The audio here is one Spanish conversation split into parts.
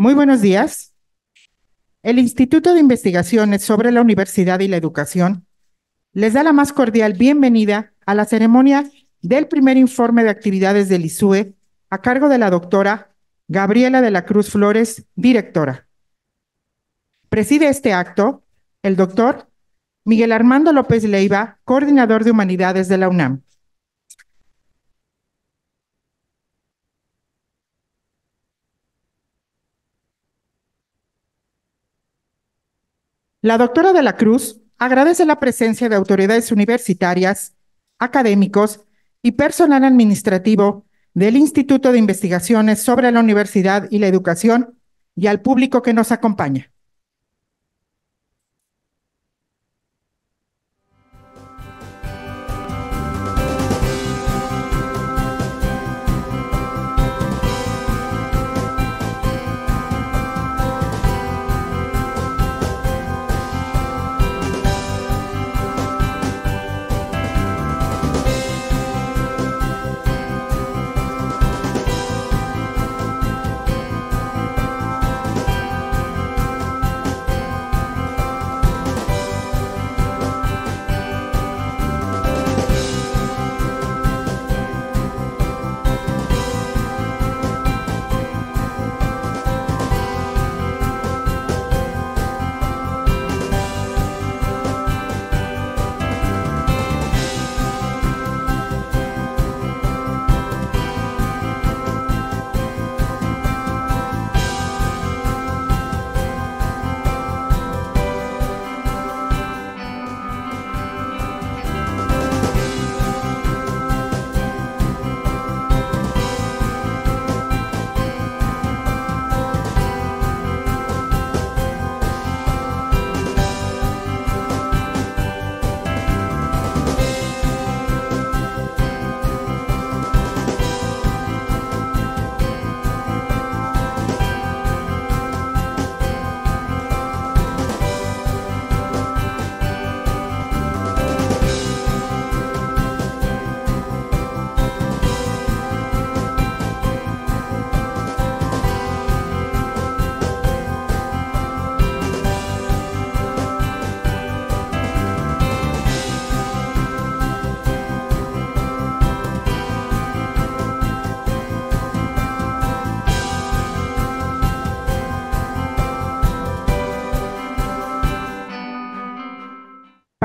Muy buenos días. El Instituto de Investigaciones sobre la Universidad y la Educación les da la más cordial bienvenida a la ceremonia del primer informe de actividades del ISUE a cargo de la doctora Gabriela de la Cruz Flores, directora. Preside este acto el doctor Miguel Armando López Leiva, coordinador de humanidades de la UNAM. La doctora de la Cruz agradece la presencia de autoridades universitarias, académicos y personal administrativo del Instituto de Investigaciones sobre la Universidad y la Educación y al público que nos acompaña.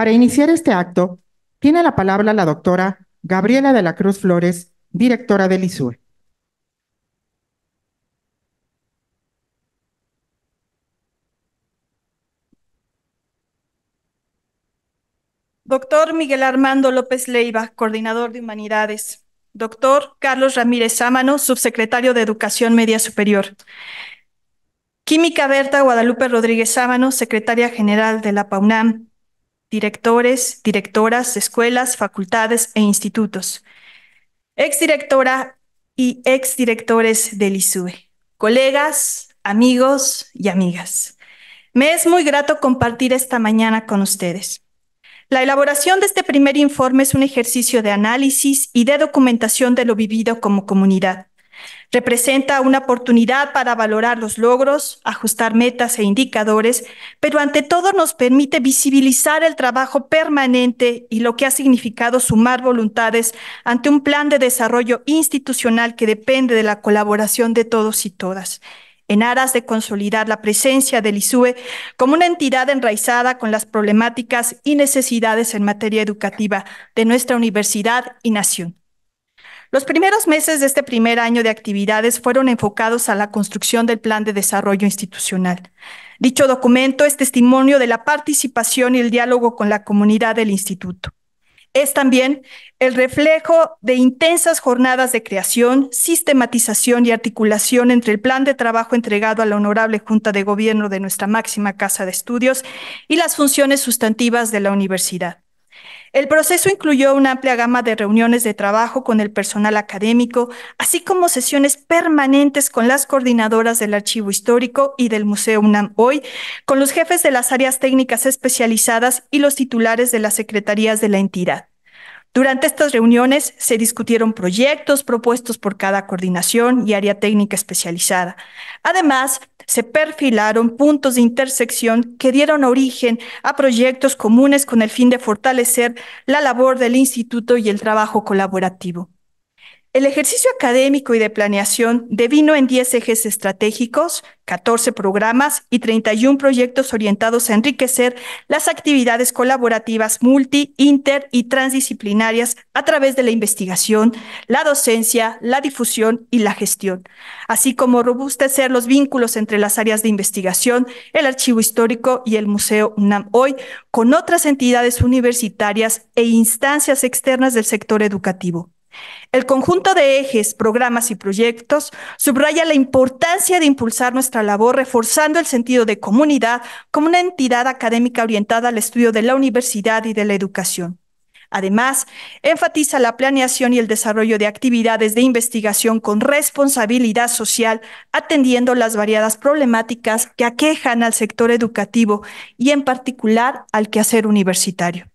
Para iniciar este acto, tiene la palabra la doctora Gabriela de la Cruz Flores, directora del ISUE. Doctor Miguel Armando López Leiva, coordinador de Humanidades. Doctor Carlos Ramírez Sámano, subsecretario de Educación Media Superior. Química Berta Guadalupe Rodríguez Sámano, secretaria general de la PAUNAM directores, directoras escuelas, facultades e institutos, exdirectora y exdirectores del ISUE, colegas, amigos y amigas. Me es muy grato compartir esta mañana con ustedes. La elaboración de este primer informe es un ejercicio de análisis y de documentación de lo vivido como comunidad. Representa una oportunidad para valorar los logros, ajustar metas e indicadores, pero ante todo nos permite visibilizar el trabajo permanente y lo que ha significado sumar voluntades ante un plan de desarrollo institucional que depende de la colaboración de todos y todas en aras de consolidar la presencia del ISUE como una entidad enraizada con las problemáticas y necesidades en materia educativa de nuestra universidad y nación. Los primeros meses de este primer año de actividades fueron enfocados a la construcción del Plan de Desarrollo Institucional. Dicho documento es testimonio de la participación y el diálogo con la comunidad del instituto. Es también el reflejo de intensas jornadas de creación, sistematización y articulación entre el plan de trabajo entregado a la honorable Junta de Gobierno de nuestra máxima Casa de Estudios y las funciones sustantivas de la universidad. El proceso incluyó una amplia gama de reuniones de trabajo con el personal académico, así como sesiones permanentes con las coordinadoras del Archivo Histórico y del Museo UNAM hoy, con los jefes de las áreas técnicas especializadas y los titulares de las secretarías de la entidad. Durante estas reuniones se discutieron proyectos propuestos por cada coordinación y área técnica especializada. Además, se perfilaron puntos de intersección que dieron origen a proyectos comunes con el fin de fortalecer la labor del instituto y el trabajo colaborativo. El ejercicio académico y de planeación devino en 10 ejes estratégicos, 14 programas y 31 proyectos orientados a enriquecer las actividades colaborativas multi, inter y transdisciplinarias a través de la investigación, la docencia, la difusión y la gestión, así como robustecer los vínculos entre las áreas de investigación, el archivo histórico y el Museo UNAM hoy con otras entidades universitarias e instancias externas del sector educativo. El conjunto de ejes, programas y proyectos subraya la importancia de impulsar nuestra labor reforzando el sentido de comunidad como una entidad académica orientada al estudio de la universidad y de la educación. Además, enfatiza la planeación y el desarrollo de actividades de investigación con responsabilidad social, atendiendo las variadas problemáticas que aquejan al sector educativo y en particular al quehacer universitario.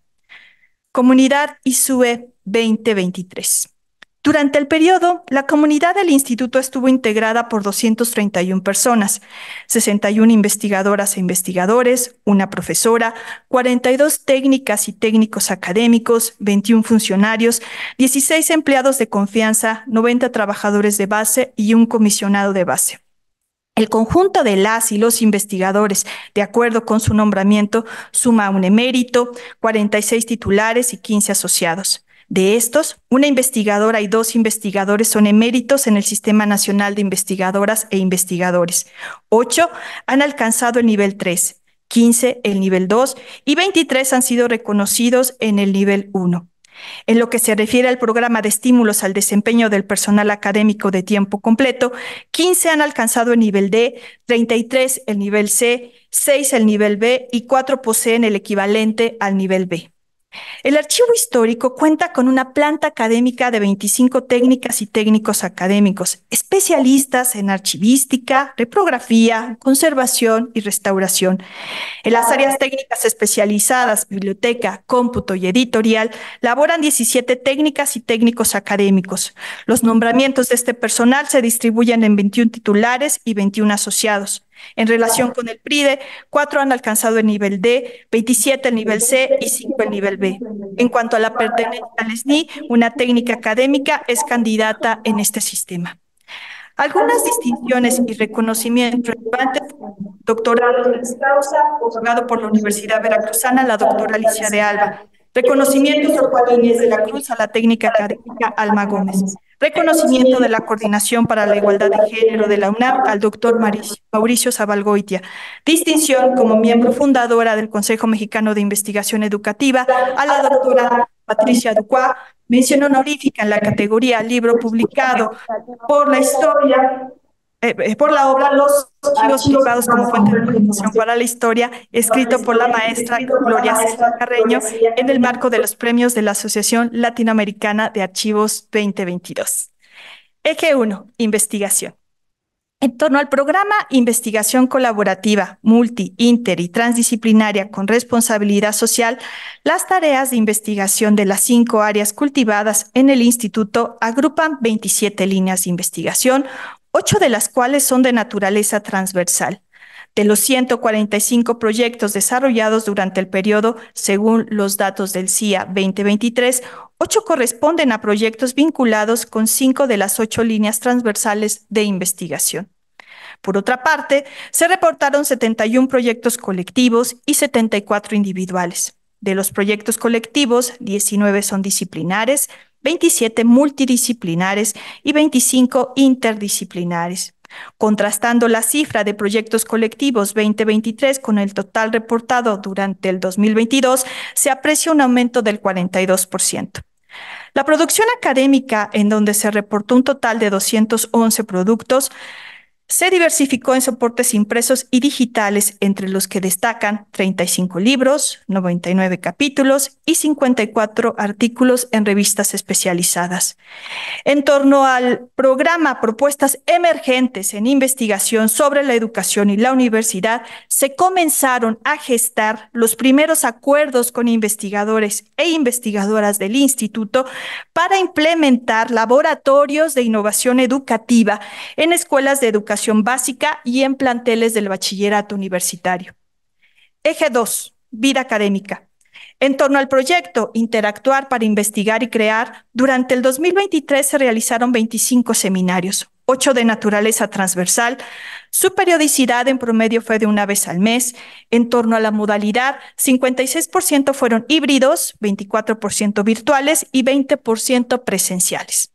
Comunidad y SUE 2023. Durante el periodo, la comunidad del instituto estuvo integrada por 231 personas, 61 investigadoras e investigadores, una profesora, 42 técnicas y técnicos académicos, 21 funcionarios, 16 empleados de confianza, 90 trabajadores de base y un comisionado de base. El conjunto de las y los investigadores, de acuerdo con su nombramiento, suma un emérito, 46 titulares y 15 asociados. De estos, una investigadora y dos investigadores son eméritos en el Sistema Nacional de Investigadoras e Investigadores. Ocho han alcanzado el nivel 3, 15 el nivel 2 y 23 han sido reconocidos en el nivel 1. En lo que se refiere al programa de estímulos al desempeño del personal académico de tiempo completo, 15 han alcanzado el nivel D, 33 el nivel C, 6 el nivel B y 4 poseen el equivalente al nivel B. El archivo histórico cuenta con una planta académica de 25 técnicas y técnicos académicos, especialistas en archivística, reprografía, conservación y restauración. En las áreas técnicas especializadas, biblioteca, cómputo y editorial, laboran 17 técnicas y técnicos académicos. Los nombramientos de este personal se distribuyen en 21 titulares y 21 asociados. En relación con el PRIDE, cuatro han alcanzado el nivel D, 27 el nivel C y 5 el nivel B. En cuanto a la pertenencia al SNI, una técnica académica es candidata en este sistema. Algunas distinciones y reconocimientos relevantes, doctorado otorgado por la Universidad Veracruzana, la doctora Alicia de Alba. Reconocimientos por Juan Inés de la Cruz a la técnica académica Alma Gómez. Reconocimiento de la Coordinación para la Igualdad de Género de la UNAM al doctor Mauricio Zabalgoitia. Distinción como miembro fundadora del Consejo Mexicano de Investigación Educativa a la doctora Patricia Ducuá, mención honorífica en la categoría libro publicado por la historia eh, por la obra Los archivos privados como fuente de información para la historia, escrito por la maestra Gloria Carreño en el marco de los premios de la Asociación Latinoamericana de Archivos 2022. Eje 1. Investigación. En torno al programa Investigación Colaborativa, Multi, Inter y Transdisciplinaria con Responsabilidad Social, las tareas de investigación de las cinco áreas cultivadas en el Instituto agrupan 27 líneas de investigación, ocho de las cuales son de naturaleza transversal de los 145 proyectos desarrollados durante el periodo, según los datos del CIA 2023, ocho corresponden a proyectos vinculados con cinco de las ocho líneas transversales de investigación. Por otra parte, se reportaron 71 proyectos colectivos y 74 individuales. De los proyectos colectivos, 19 son disciplinares, 27 multidisciplinares y 25 interdisciplinares. Contrastando la cifra de proyectos colectivos 2023 con el total reportado durante el 2022, se aprecia un aumento del 42%. La producción académica, en donde se reportó un total de 211 productos, se diversificó en soportes impresos y digitales, entre los que destacan 35 libros, 99 capítulos y 54 artículos en revistas especializadas. En torno al programa Propuestas Emergentes en Investigación sobre la Educación y la Universidad, se comenzaron a gestar los primeros acuerdos con investigadores e investigadoras del instituto para implementar laboratorios de innovación educativa en escuelas de educación básica y en planteles del bachillerato universitario. Eje 2. Vida académica. En torno al proyecto Interactuar para investigar y crear, durante el 2023 se realizaron 25 seminarios, 8 de naturaleza transversal. Su periodicidad en promedio fue de una vez al mes. En torno a la modalidad, 56% fueron híbridos, 24% virtuales y 20% presenciales.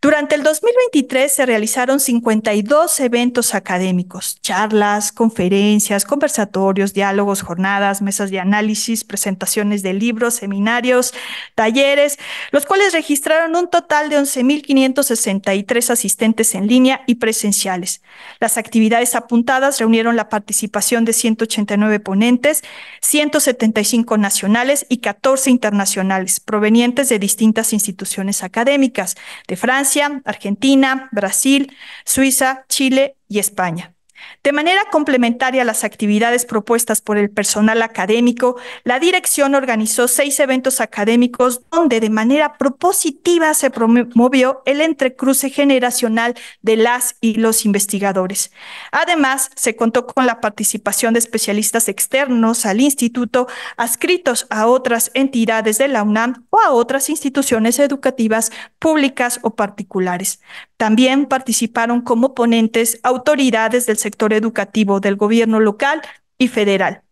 Durante el 2023 se realizaron 52 eventos académicos, charlas, conferencias, conversatorios, diálogos, jornadas, mesas de análisis, presentaciones de libros, seminarios, talleres, los cuales registraron un total de 11.563 asistentes en línea y presenciales. Las actividades apuntadas reunieron la participación de 189 ponentes, 175 nacionales y 14 internacionales, provenientes de distintas instituciones académicas, de Francia, Argentina, Brasil, Suiza, Chile y España. De manera complementaria a las actividades propuestas por el personal académico, la dirección organizó seis eventos académicos donde de manera propositiva se promovió el entrecruce generacional de las y los investigadores. Además, se contó con la participación de especialistas externos al instituto, adscritos a otras entidades de la UNAM o a otras instituciones educativas públicas o particulares. También participaron como ponentes autoridades del sector sector educativo del gobierno local y federal.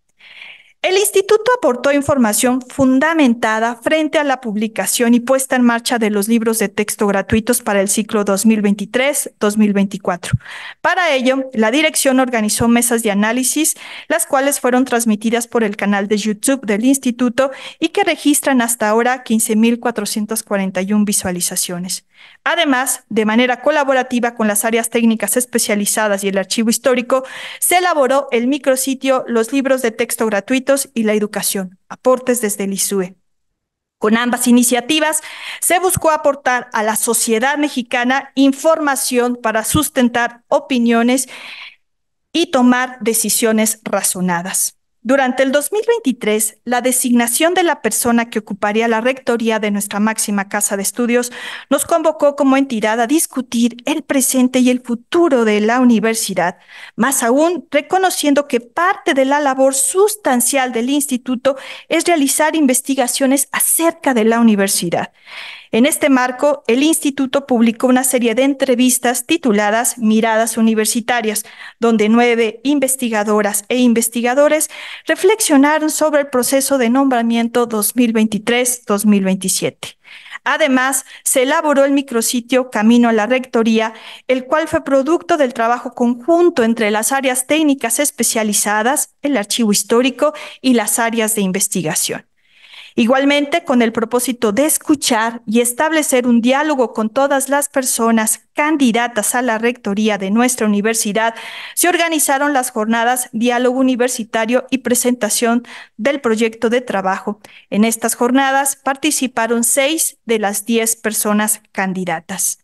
El instituto aportó información fundamentada frente a la publicación y puesta en marcha de los libros de texto gratuitos para el ciclo 2023-2024. Para ello, la dirección organizó mesas de análisis, las cuales fueron transmitidas por el canal de YouTube del instituto y que registran hasta ahora 15.441 visualizaciones. Además, de manera colaborativa con las áreas técnicas especializadas y el archivo histórico, se elaboró el micrositio Los libros de texto gratuitos y la educación, aportes desde el ISUE. Con ambas iniciativas se buscó aportar a la sociedad mexicana información para sustentar opiniones y tomar decisiones razonadas. Durante el 2023, la designación de la persona que ocuparía la rectoría de nuestra máxima casa de estudios nos convocó como entidad a discutir el presente y el futuro de la universidad, más aún reconociendo que parte de la labor sustancial del instituto es realizar investigaciones acerca de la universidad. En este marco, el instituto publicó una serie de entrevistas tituladas Miradas Universitarias, donde nueve investigadoras e investigadores reflexionaron sobre el proceso de nombramiento 2023-2027. Además, se elaboró el micrositio Camino a la Rectoría, el cual fue producto del trabajo conjunto entre las áreas técnicas especializadas, el archivo histórico y las áreas de investigación. Igualmente, con el propósito de escuchar y establecer un diálogo con todas las personas candidatas a la rectoría de nuestra universidad, se organizaron las jornadas Diálogo Universitario y presentación del proyecto de trabajo. En estas jornadas participaron seis de las diez personas candidatas.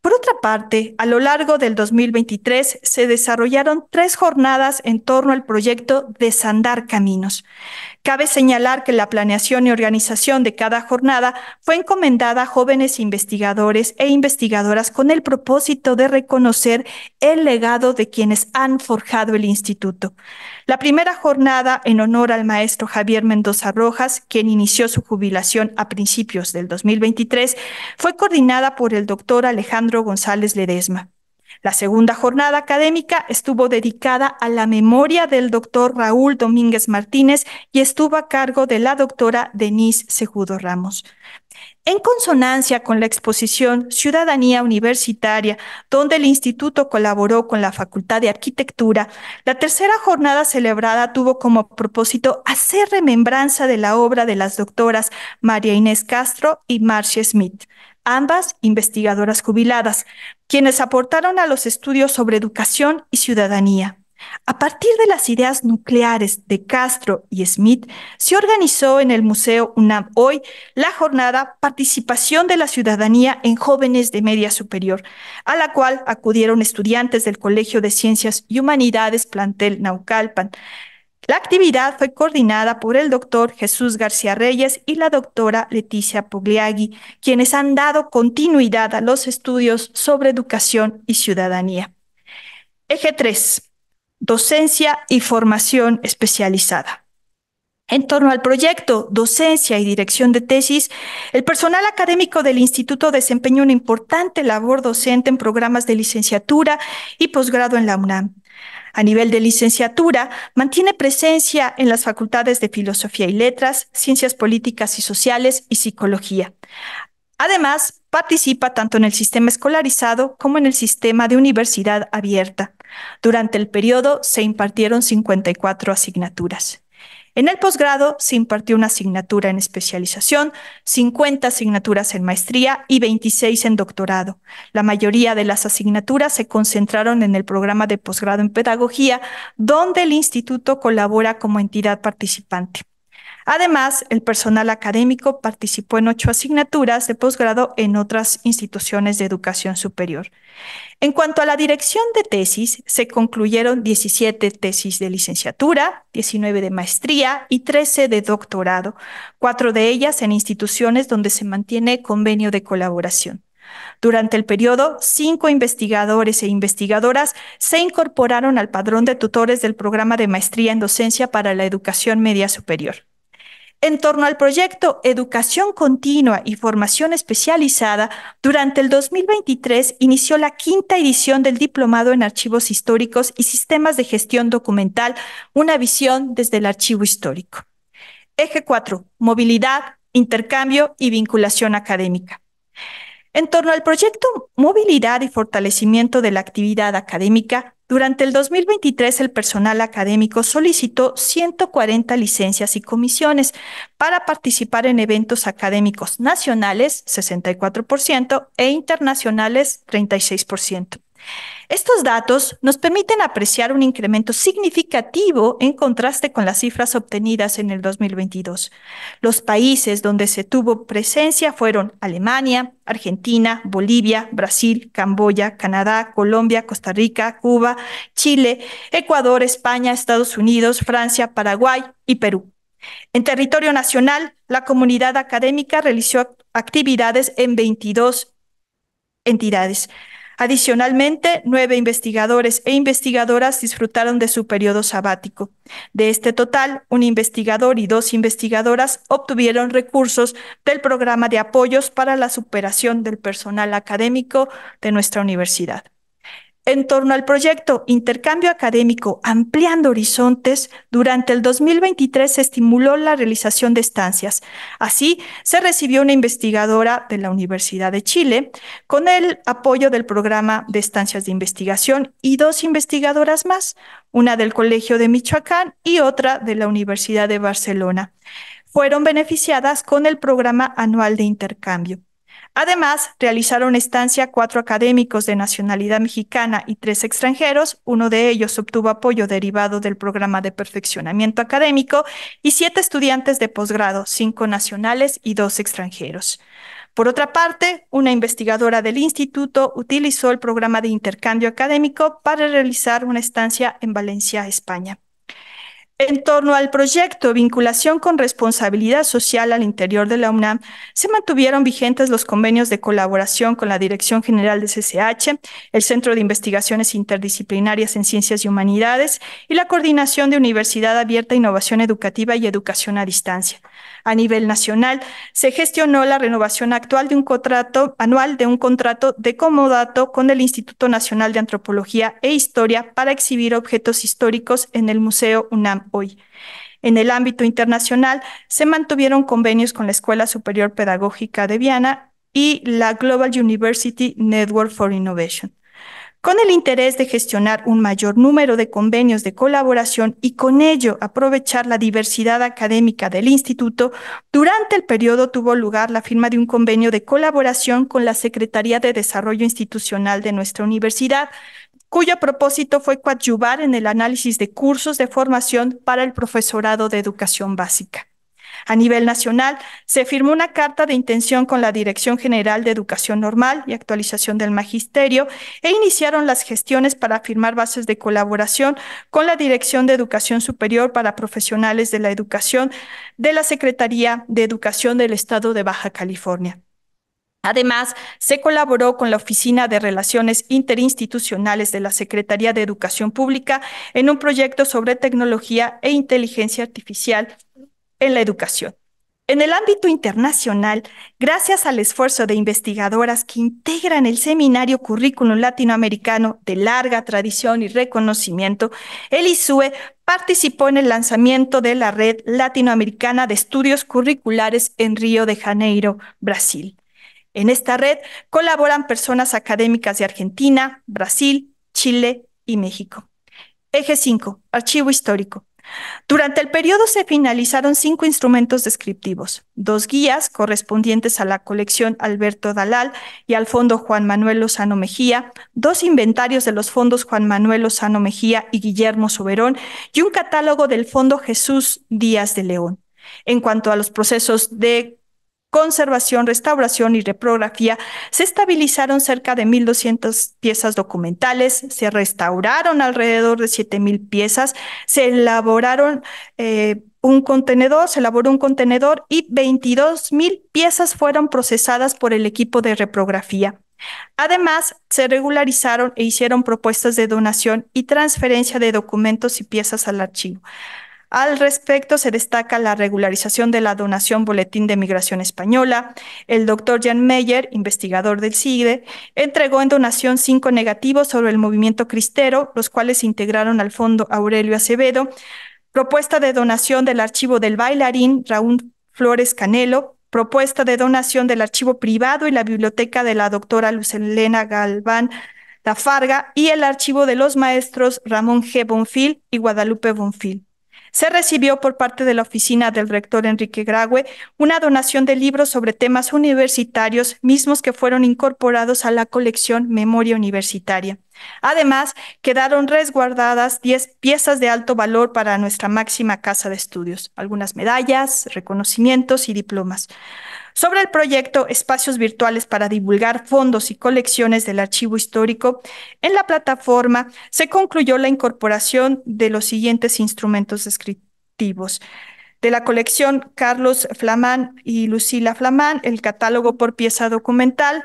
Por otra parte, a lo largo del 2023 se desarrollaron tres jornadas en torno al proyecto Desandar Caminos. Cabe señalar que la planeación y organización de cada jornada fue encomendada a jóvenes investigadores e investigadoras con el propósito de reconocer el legado de quienes han forjado el instituto. La primera jornada en honor al maestro Javier Mendoza Rojas, quien inició su jubilación a principios del 2023, fue coordinada por el doctor Alejandro González Ledesma. La segunda jornada académica estuvo dedicada a la memoria del doctor Raúl Domínguez Martínez y estuvo a cargo de la doctora Denise Segudo Ramos. En consonancia con la exposición Ciudadanía Universitaria, donde el instituto colaboró con la Facultad de Arquitectura, la tercera jornada celebrada tuvo como propósito hacer remembranza de la obra de las doctoras María Inés Castro y Marcia Smith ambas investigadoras jubiladas, quienes aportaron a los estudios sobre educación y ciudadanía. A partir de las ideas nucleares de Castro y Smith, se organizó en el Museo UNAM hoy la jornada Participación de la Ciudadanía en Jóvenes de Media Superior, a la cual acudieron estudiantes del Colegio de Ciencias y Humanidades Plantel Naucalpan, la actividad fue coordinada por el doctor Jesús García Reyes y la doctora Leticia Pogliagui, quienes han dado continuidad a los estudios sobre educación y ciudadanía. Eje 3. Docencia y formación especializada. En torno al proyecto Docencia y Dirección de Tesis, el personal académico del instituto desempeñó una importante labor docente en programas de licenciatura y posgrado en la UNAM. A nivel de licenciatura, mantiene presencia en las facultades de Filosofía y Letras, Ciencias Políticas y Sociales y Psicología. Además, participa tanto en el sistema escolarizado como en el sistema de universidad abierta. Durante el periodo se impartieron 54 asignaturas. En el posgrado se impartió una asignatura en especialización, 50 asignaturas en maestría y 26 en doctorado. La mayoría de las asignaturas se concentraron en el programa de posgrado en pedagogía, donde el instituto colabora como entidad participante. Además, el personal académico participó en ocho asignaturas de posgrado en otras instituciones de educación superior. En cuanto a la dirección de tesis, se concluyeron 17 tesis de licenciatura, 19 de maestría y 13 de doctorado, cuatro de ellas en instituciones donde se mantiene convenio de colaboración. Durante el periodo, cinco investigadores e investigadoras se incorporaron al padrón de tutores del programa de maestría en docencia para la educación media superior en torno al proyecto Educación Continua y Formación Especializada, durante el 2023 inició la quinta edición del Diplomado en Archivos Históricos y Sistemas de Gestión Documental, una visión desde el archivo histórico. Eje 4. Movilidad, intercambio y vinculación académica. En torno al proyecto Movilidad y Fortalecimiento de la Actividad Académica, durante el 2023 el personal académico solicitó 140 licencias y comisiones para participar en eventos académicos nacionales, 64%, e internacionales, 36%. Estos datos nos permiten apreciar un incremento significativo en contraste con las cifras obtenidas en el 2022. Los países donde se tuvo presencia fueron Alemania, Argentina, Bolivia, Brasil, Camboya, Canadá, Colombia, Costa Rica, Cuba, Chile, Ecuador, España, Estados Unidos, Francia, Paraguay y Perú. En territorio nacional, la comunidad académica realizó actividades en 22 entidades, Adicionalmente, nueve investigadores e investigadoras disfrutaron de su periodo sabático. De este total, un investigador y dos investigadoras obtuvieron recursos del programa de apoyos para la superación del personal académico de nuestra universidad en torno al proyecto Intercambio Académico Ampliando Horizontes, durante el 2023 se estimuló la realización de estancias. Así, se recibió una investigadora de la Universidad de Chile con el apoyo del programa de estancias de investigación y dos investigadoras más, una del Colegio de Michoacán y otra de la Universidad de Barcelona. Fueron beneficiadas con el programa anual de intercambio. Además, realizaron estancia cuatro académicos de nacionalidad mexicana y tres extranjeros. Uno de ellos obtuvo apoyo derivado del programa de perfeccionamiento académico y siete estudiantes de posgrado, cinco nacionales y dos extranjeros. Por otra parte, una investigadora del instituto utilizó el programa de intercambio académico para realizar una estancia en Valencia, España. En torno al proyecto Vinculación con Responsabilidad Social al interior de la UNAM, se mantuvieron vigentes los convenios de colaboración con la Dirección General de CCH, el Centro de Investigaciones Interdisciplinarias en Ciencias y Humanidades y la Coordinación de Universidad Abierta, Innovación Educativa y Educación a Distancia a nivel nacional. Se gestionó la renovación actual de un contrato anual de un contrato de comodato con el Instituto Nacional de Antropología e Historia para exhibir objetos históricos en el Museo UNAM hoy. En el ámbito internacional, se mantuvieron convenios con la Escuela Superior Pedagógica de Viana y la Global University Network for Innovation con el interés de gestionar un mayor número de convenios de colaboración y con ello aprovechar la diversidad académica del instituto, durante el periodo tuvo lugar la firma de un convenio de colaboración con la Secretaría de Desarrollo Institucional de nuestra universidad, cuyo propósito fue coadyuvar en el análisis de cursos de formación para el profesorado de educación básica. A nivel nacional, se firmó una carta de intención con la Dirección General de Educación Normal y Actualización del Magisterio e iniciaron las gestiones para firmar bases de colaboración con la Dirección de Educación Superior para Profesionales de la Educación de la Secretaría de Educación del Estado de Baja California. Además, se colaboró con la Oficina de Relaciones Interinstitucionales de la Secretaría de Educación Pública en un proyecto sobre tecnología e inteligencia artificial en la educación. En el ámbito internacional, gracias al esfuerzo de investigadoras que integran el seminario Currículo Latinoamericano de larga tradición y reconocimiento, el ISUE participó en el lanzamiento de la Red Latinoamericana de Estudios Curriculares en Río de Janeiro, Brasil. En esta red colaboran personas académicas de Argentina, Brasil, Chile y México. Eje 5. Archivo histórico. Durante el periodo se finalizaron cinco instrumentos descriptivos, dos guías correspondientes a la colección Alberto Dalal y al Fondo Juan Manuel Lozano Mejía, dos inventarios de los fondos Juan Manuel Lozano Mejía y Guillermo Soberón y un catálogo del Fondo Jesús Díaz de León. En cuanto a los procesos de conservación, restauración y reprografía, se estabilizaron cerca de 1.200 piezas documentales, se restauraron alrededor de 7.000 piezas, se elaboraron eh, un contenedor, se elaboró un contenedor y 22.000 piezas fueron procesadas por el equipo de reprografía. Además, se regularizaron e hicieron propuestas de donación y transferencia de documentos y piezas al archivo. Al respecto, se destaca la regularización de la donación Boletín de Migración Española. El doctor Jan Meyer, investigador del CIDE, entregó en donación cinco negativos sobre el movimiento cristero, los cuales se integraron al Fondo Aurelio Acevedo. Propuesta de donación del archivo del bailarín Raúl Flores Canelo, propuesta de donación del archivo privado y la biblioteca de la doctora Lucelena Galván Tafarga y el archivo de los maestros Ramón G. Bonfil y Guadalupe Bonfil se recibió por parte de la oficina del rector Enrique Graue una donación de libros sobre temas universitarios, mismos que fueron incorporados a la colección Memoria Universitaria. Además, quedaron resguardadas 10 piezas de alto valor para nuestra máxima casa de estudios, algunas medallas, reconocimientos y diplomas sobre el proyecto Espacios Virtuales para divulgar fondos y colecciones del archivo histórico, en la plataforma se concluyó la incorporación de los siguientes instrumentos descriptivos. De la colección Carlos Flamán y Lucila Flamán, el catálogo por pieza documental,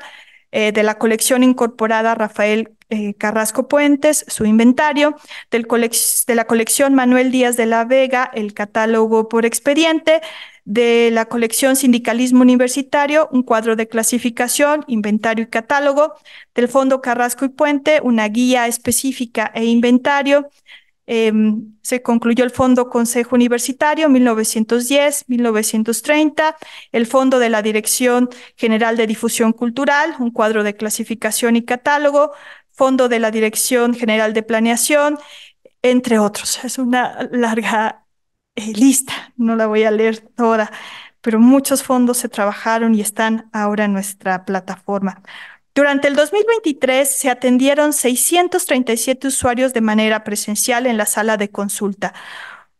eh, de la colección incorporada Rafael eh, Carrasco Puentes, su inventario, de la colección Manuel Díaz de la Vega, el catálogo por expediente, de la colección Sindicalismo Universitario, un cuadro de clasificación, inventario y catálogo, del Fondo Carrasco y Puente, una guía específica e inventario. Em, se concluyó el Fondo Consejo Universitario 1910-1930, el Fondo de la Dirección General de Difusión Cultural, un cuadro de clasificación y catálogo, Fondo de la Dirección General de Planeación, entre otros. Es una larga eh, lista, no la voy a leer toda, pero muchos fondos se trabajaron y están ahora en nuestra plataforma. Durante el 2023 se atendieron 637 usuarios de manera presencial en la sala de consulta.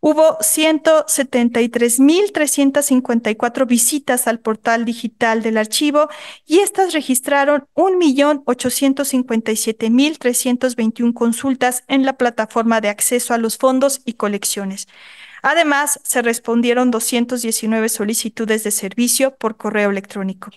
Hubo 173.354 visitas al portal digital del archivo y estas registraron 1.857.321 consultas en la plataforma de acceso a los fondos y colecciones. Además, se respondieron 219 solicitudes de servicio por correo electrónico.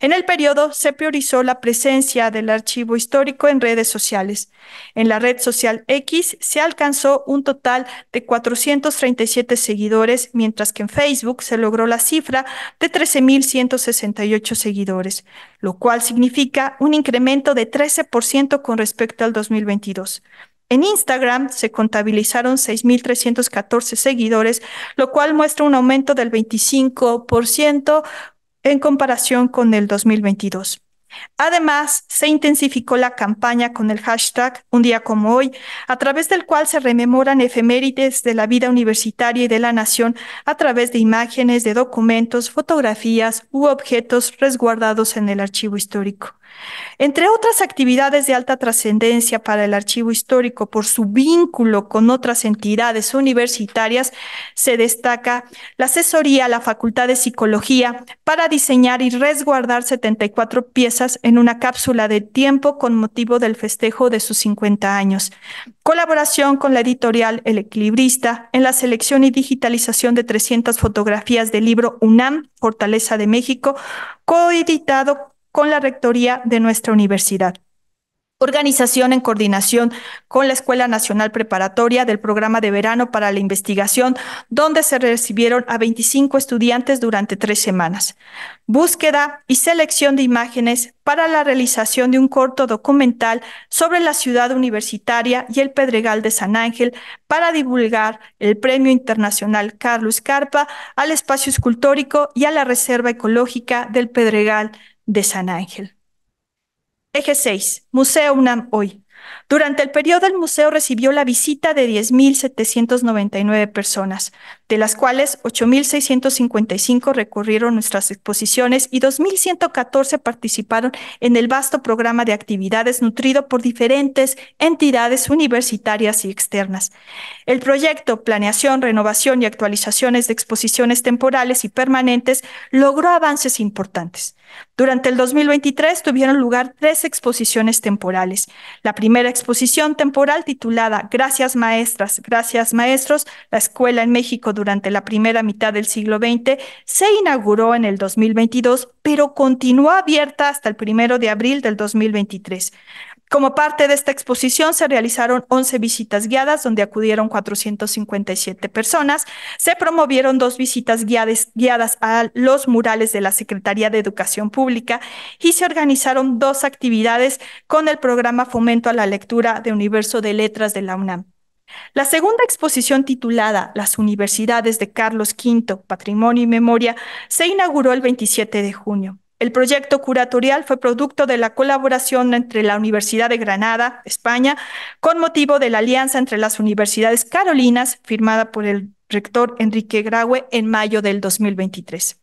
En el periodo se priorizó la presencia del archivo histórico en redes sociales. En la red social X se alcanzó un total de 437 seguidores, mientras que en Facebook se logró la cifra de 13.168 seguidores, lo cual significa un incremento de 13% con respecto al 2022. En Instagram se contabilizaron 6.314 seguidores, lo cual muestra un aumento del 25% en comparación con el 2022. Además, se intensificó la campaña con el hashtag Un día como hoy, a través del cual se rememoran efemérides de la vida universitaria y de la nación a través de imágenes, de documentos, fotografías u objetos resguardados en el archivo histórico. Entre otras actividades de alta trascendencia para el archivo histórico por su vínculo con otras entidades universitarias, se destaca la asesoría a la Facultad de Psicología para diseñar y resguardar 74 piezas en una cápsula de tiempo con motivo del festejo de sus 50 años. Colaboración con la editorial El Equilibrista en la selección y digitalización de 300 fotografías del libro UNAM, Fortaleza de México, coeditado con la Rectoría de nuestra universidad. Organización en coordinación con la Escuela Nacional Preparatoria del Programa de Verano para la Investigación, donde se recibieron a 25 estudiantes durante tres semanas. Búsqueda y selección de imágenes para la realización de un corto documental sobre la ciudad universitaria y el Pedregal de San Ángel para divulgar el Premio Internacional Carlos Carpa al espacio escultórico y a la Reserva Ecológica del Pedregal de San Ángel. Eje 6. Museo UNAM hoy. Durante el periodo, el museo recibió la visita de 10.799 personas, de las cuales 8.655 recorrieron nuestras exposiciones y 2.114 participaron en el vasto programa de actividades nutrido por diferentes entidades universitarias y externas. El proyecto Planeación, Renovación y Actualizaciones de Exposiciones Temporales y Permanentes logró avances importantes. Durante el 2023 tuvieron lugar tres exposiciones temporales. La primera exposición temporal titulada Gracias maestras, gracias maestros, la escuela en México durante la primera mitad del siglo XX se inauguró en el 2022, pero continuó abierta hasta el primero de abril del 2023. Como parte de esta exposición se realizaron 11 visitas guiadas donde acudieron 457 personas. Se promovieron dos visitas guiadas a los murales de la Secretaría de Educación Pública y se organizaron dos actividades con el programa Fomento a la Lectura de Universo de Letras de la UNAM. La segunda exposición titulada Las Universidades de Carlos V, Patrimonio y Memoria, se inauguró el 27 de junio. El proyecto curatorial fue producto de la colaboración entre la Universidad de Granada, España, con motivo de la alianza entre las universidades carolinas firmada por el rector Enrique Graue en mayo del 2023.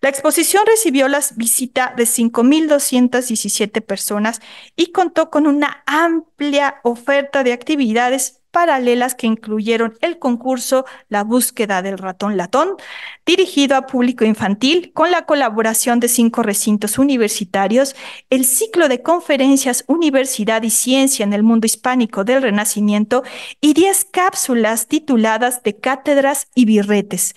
La exposición recibió la visita de 5.217 personas y contó con una amplia oferta de actividades paralelas que incluyeron el concurso La búsqueda del ratón latón, dirigido a público infantil con la colaboración de cinco recintos universitarios, el ciclo de conferencias Universidad y Ciencia en el Mundo Hispánico del Renacimiento y diez cápsulas tituladas de cátedras y birretes.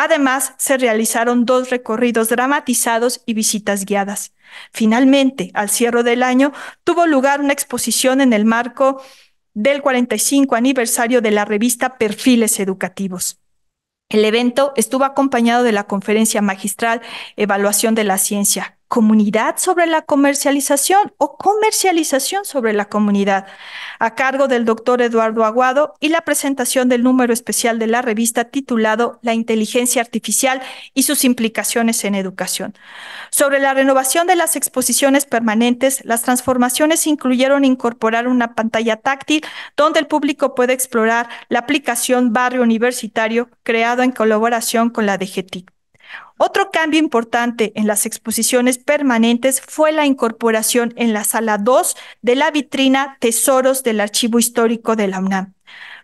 Además, se realizaron dos recorridos dramatizados y visitas guiadas. Finalmente, al cierre del año, tuvo lugar una exposición en el marco del 45 aniversario de la revista Perfiles Educativos. El evento estuvo acompañado de la conferencia magistral Evaluación de la Ciencia, comunidad sobre la comercialización o comercialización sobre la comunidad, a cargo del doctor Eduardo Aguado y la presentación del número especial de la revista titulado La inteligencia artificial y sus implicaciones en educación. Sobre la renovación de las exposiciones permanentes, las transformaciones incluyeron incorporar una pantalla táctil donde el público puede explorar la aplicación Barrio Universitario creado en colaboración con la DGTIC. Otro cambio importante en las exposiciones permanentes fue la incorporación en la sala 2 de la vitrina Tesoros del Archivo Histórico de la UNAM.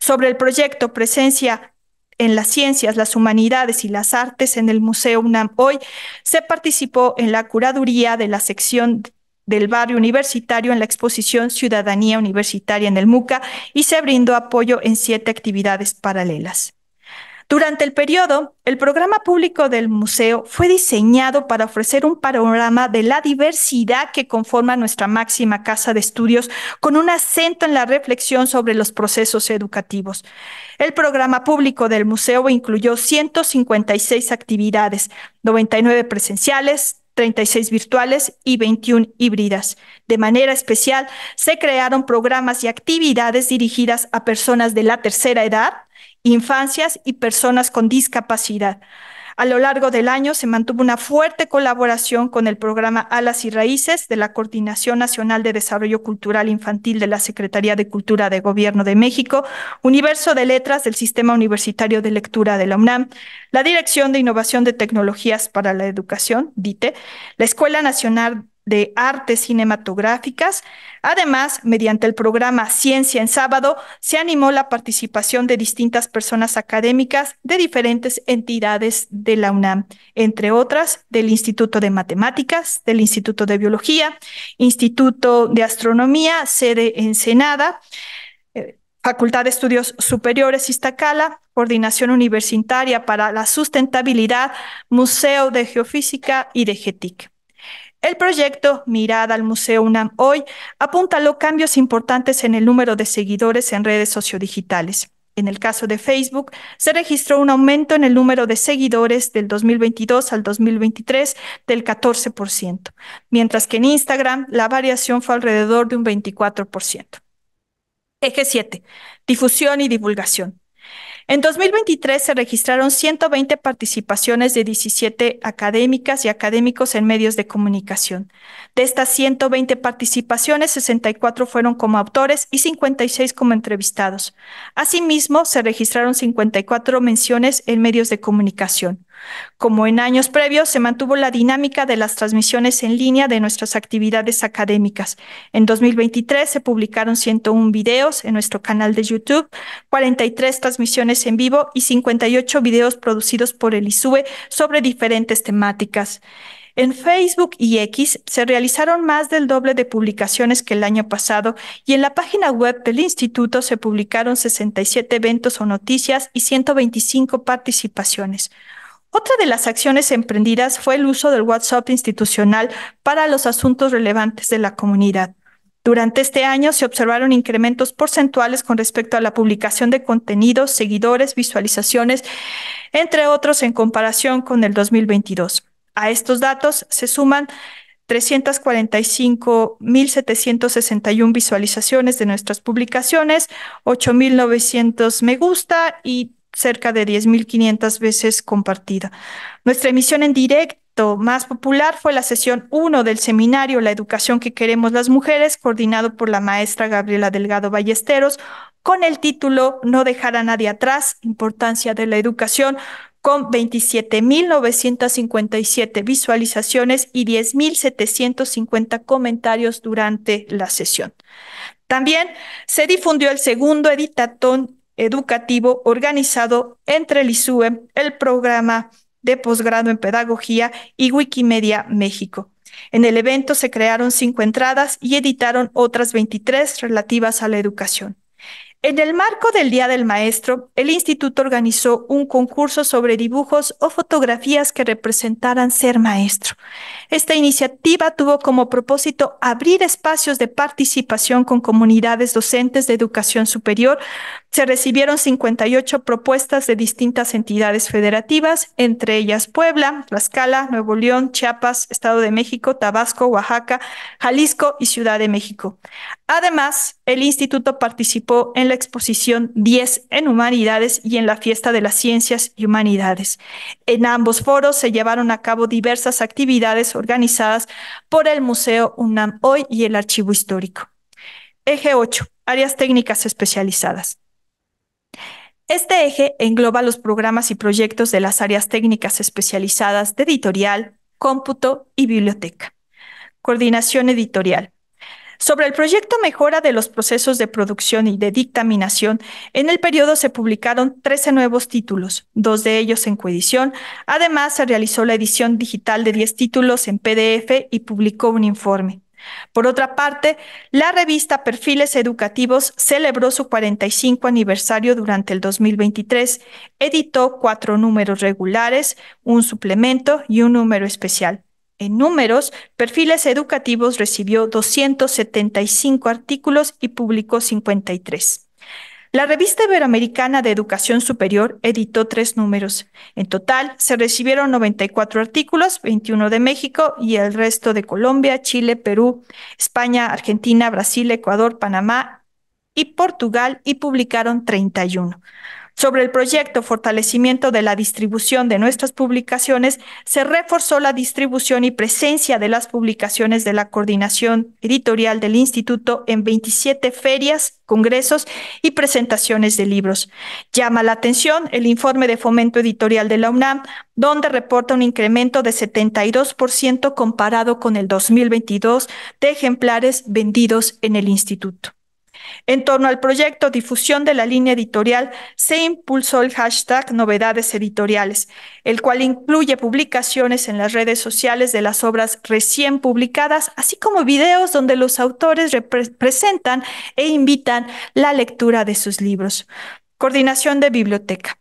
Sobre el proyecto Presencia en las ciencias, las humanidades y las artes en el Museo UNAM hoy, se participó en la curaduría de la sección del barrio universitario en la exposición Ciudadanía Universitaria en el MUCA y se brindó apoyo en siete actividades paralelas. Durante el periodo, el programa público del museo fue diseñado para ofrecer un panorama de la diversidad que conforma nuestra máxima casa de estudios, con un acento en la reflexión sobre los procesos educativos. El programa público del museo incluyó 156 actividades, 99 presenciales, 36 virtuales y 21 híbridas. De manera especial, se crearon programas y actividades dirigidas a personas de la tercera edad, infancias y personas con discapacidad. A lo largo del año se mantuvo una fuerte colaboración con el programa Alas y Raíces de la Coordinación Nacional de Desarrollo Cultural Infantil de la Secretaría de Cultura de Gobierno de México, Universo de Letras del Sistema Universitario de Lectura de la UNAM, la Dirección de Innovación de Tecnologías para la Educación, DITE, la Escuela Nacional de Artes Cinematográficas. Además, mediante el programa Ciencia en Sábado, se animó la participación de distintas personas académicas de diferentes entidades de la UNAM, entre otras del Instituto de Matemáticas, del Instituto de Biología, Instituto de Astronomía, sede Ensenada. Eh, Facultad de Estudios Superiores Iztacala, Coordinación Universitaria para la Sustentabilidad, Museo de Geofísica y de GETIC. El proyecto Mirada al Museo UNAM Hoy apuntaló cambios importantes en el número de seguidores en redes sociodigitales. En el caso de Facebook, se registró un aumento en el número de seguidores del 2022 al 2023 del 14%, mientras que en Instagram la variación fue alrededor de un 24%. Eje 7. Difusión y divulgación. En 2023 se registraron 120 participaciones de 17 académicas y académicos en medios de comunicación. De estas 120 participaciones, 64 fueron como autores y 56 como entrevistados. Asimismo, se registraron 54 menciones en medios de comunicación. Como en años previos, se mantuvo la dinámica de las transmisiones en línea de nuestras actividades académicas. En 2023 se publicaron 101 videos en nuestro canal de YouTube, 43 transmisiones en vivo y 58 videos producidos por el ISUE sobre diferentes temáticas. En Facebook y X se realizaron más del doble de publicaciones que el año pasado y en la página web del instituto se publicaron 67 eventos o noticias y 125 participaciones. Otra de las acciones emprendidas fue el uso del WhatsApp institucional para los asuntos relevantes de la comunidad. Durante este año se observaron incrementos porcentuales con respecto a la publicación de contenidos, seguidores, visualizaciones, entre otros en comparación con el 2022. A estos datos se suman 345.761 visualizaciones de nuestras publicaciones, 8.900 me gusta y cerca de 10.500 veces compartida. Nuestra emisión en directo más popular fue la sesión 1 del seminario La educación que queremos las mujeres, coordinado por la maestra Gabriela Delgado Ballesteros, con el título No dejar a nadie atrás, importancia de la educación, con 27.957 visualizaciones y 10.750 comentarios durante la sesión. También se difundió el segundo editatón educativo organizado entre el ISUE, el programa de posgrado en pedagogía y Wikimedia México. En el evento se crearon cinco entradas y editaron otras 23 relativas a la educación. En el marco del Día del Maestro, el instituto organizó un concurso sobre dibujos o fotografías que representaran ser maestro. Esta iniciativa tuvo como propósito abrir espacios de participación con comunidades docentes de educación superior. Se recibieron 58 propuestas de distintas entidades federativas, entre ellas Puebla, Tlaxcala, Nuevo León, Chiapas, Estado de México, Tabasco, Oaxaca, Jalisco y Ciudad de México. Además, el instituto participó en la exposición 10 en Humanidades y en la Fiesta de las Ciencias y Humanidades. En ambos foros se llevaron a cabo diversas actividades organizadas por el Museo UNAM Hoy y el Archivo Histórico. Eje 8. Áreas técnicas especializadas. Este eje engloba los programas y proyectos de las áreas técnicas especializadas de editorial, cómputo y biblioteca. Coordinación editorial. Sobre el proyecto Mejora de los procesos de producción y de dictaminación, en el periodo se publicaron 13 nuevos títulos, dos de ellos en coedición. Además, se realizó la edición digital de 10 títulos en PDF y publicó un informe. Por otra parte, la revista Perfiles Educativos celebró su 45 aniversario durante el 2023, editó cuatro números regulares, un suplemento y un número especial. En números, Perfiles Educativos recibió 275 artículos y publicó 53. La revista Iberoamericana de Educación Superior editó tres números. En total, se recibieron 94 artículos, 21 de México y el resto de Colombia, Chile, Perú, España, Argentina, Brasil, Ecuador, Panamá y Portugal, y publicaron 31. Sobre el proyecto Fortalecimiento de la distribución de nuestras publicaciones, se reforzó la distribución y presencia de las publicaciones de la coordinación editorial del instituto en 27 ferias, congresos y presentaciones de libros. Llama la atención el informe de fomento editorial de la UNAM, donde reporta un incremento de 72% comparado con el 2022 de ejemplares vendidos en el instituto. En torno al proyecto Difusión de la línea editorial, se impulsó el hashtag Novedades Editoriales, el cual incluye publicaciones en las redes sociales de las obras recién publicadas, así como videos donde los autores presentan e invitan la lectura de sus libros. Coordinación de biblioteca.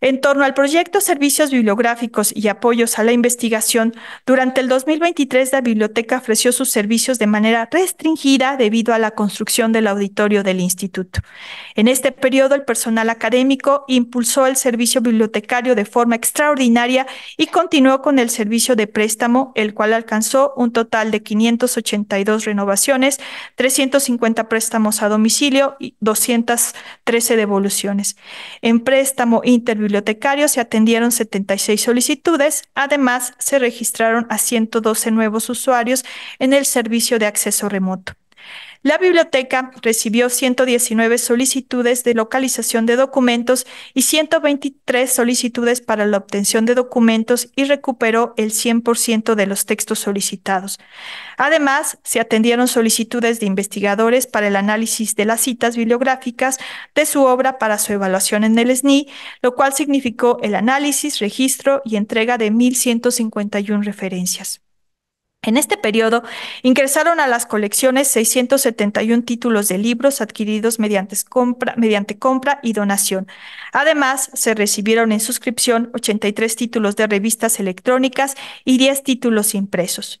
En torno al proyecto Servicios Bibliográficos y Apoyos a la Investigación, durante el 2023 la biblioteca ofreció sus servicios de manera restringida debido a la construcción del auditorio del instituto. En este periodo, el personal académico impulsó el servicio bibliotecario de forma extraordinaria y continuó con el servicio de préstamo, el cual alcanzó un total de 582 renovaciones, 350 préstamos a domicilio y 213 devoluciones. En préstamo interbibliotecarios se atendieron 76 solicitudes. Además, se registraron a 112 nuevos usuarios en el servicio de acceso remoto. La biblioteca recibió 119 solicitudes de localización de documentos y 123 solicitudes para la obtención de documentos y recuperó el 100% de los textos solicitados. Además, se atendieron solicitudes de investigadores para el análisis de las citas bibliográficas de su obra para su evaluación en el SNI, lo cual significó el análisis, registro y entrega de 1.151 referencias. En este periodo ingresaron a las colecciones 671 títulos de libros adquiridos mediante compra, mediante compra y donación. Además, se recibieron en suscripción 83 títulos de revistas electrónicas y 10 títulos impresos.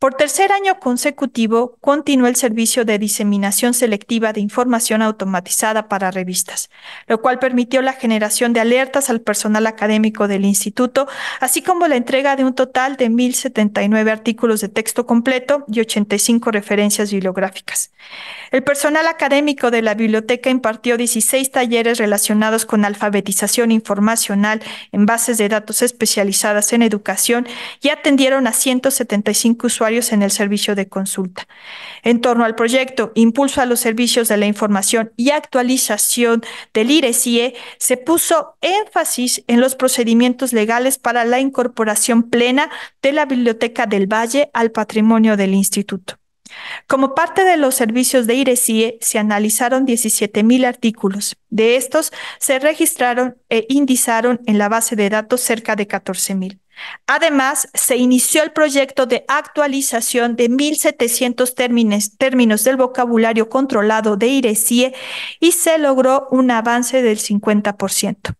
Por tercer año consecutivo, continuó el servicio de diseminación selectiva de información automatizada para revistas, lo cual permitió la generación de alertas al personal académico del instituto, así como la entrega de un total de 1.079 artículos de texto completo y 85 referencias bibliográficas. El personal académico de la biblioteca impartió 16 talleres relacionados con alfabetización informacional en bases de datos especializadas en educación y atendieron a 175 usuarios en el servicio de consulta. En torno al proyecto Impulso a los Servicios de la Información y Actualización del IRESIE, e, se puso énfasis en los procedimientos legales para la incorporación plena de la Biblioteca del Valle al patrimonio del instituto. Como parte de los servicios de IRESIE, e, se analizaron 17.000 artículos. De estos, se registraron e indizaron en la base de datos cerca de 14.000. Además, se inició el proyecto de actualización de 1.700 términos, términos del vocabulario controlado de IRECIE y se logró un avance del 50%.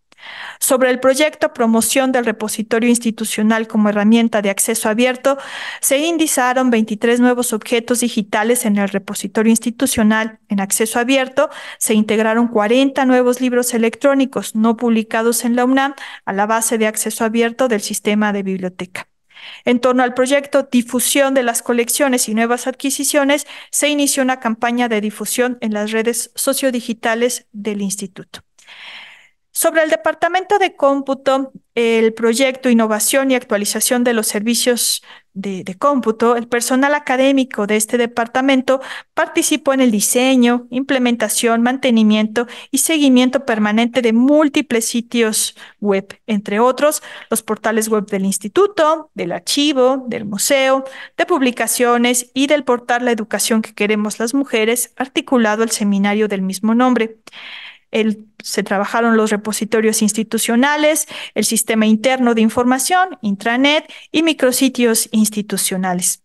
Sobre el proyecto Promoción del Repositorio Institucional como herramienta de acceso abierto, se indizaron 23 nuevos objetos digitales en el repositorio institucional en acceso abierto, se integraron 40 nuevos libros electrónicos no publicados en la UNAM a la base de acceso abierto del sistema de biblioteca. En torno al proyecto Difusión de las colecciones y nuevas adquisiciones, se inició una campaña de difusión en las redes sociodigitales del instituto. Sobre el Departamento de Cómputo, el proyecto Innovación y Actualización de los Servicios de, Cómputo, el personal académico de este departamento participó en el diseño, implementación, mantenimiento y seguimiento permanente de múltiples sitios web, entre otros los portales web del instituto, del archivo, del museo, de publicaciones y del portal La Educación que Queremos las Mujeres, articulado al seminario del mismo nombre se trabajaron los repositorios institucionales, el sistema interno de información, intranet y micrositios institucionales.